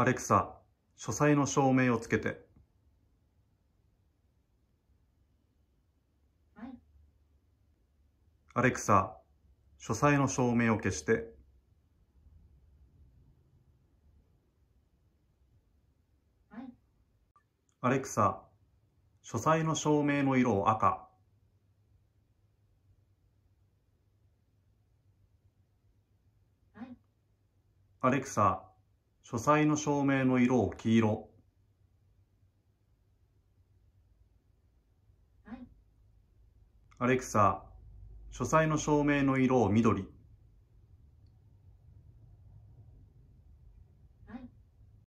アレクサ、書斎の照明をつけて。はい、アレクサ、書斎の照明を消して。はい、アレクサ、書斎の照明の色を赤。アレクサ、書斎の照明の色を黄色。アレクサ、書斎の照明の色を緑。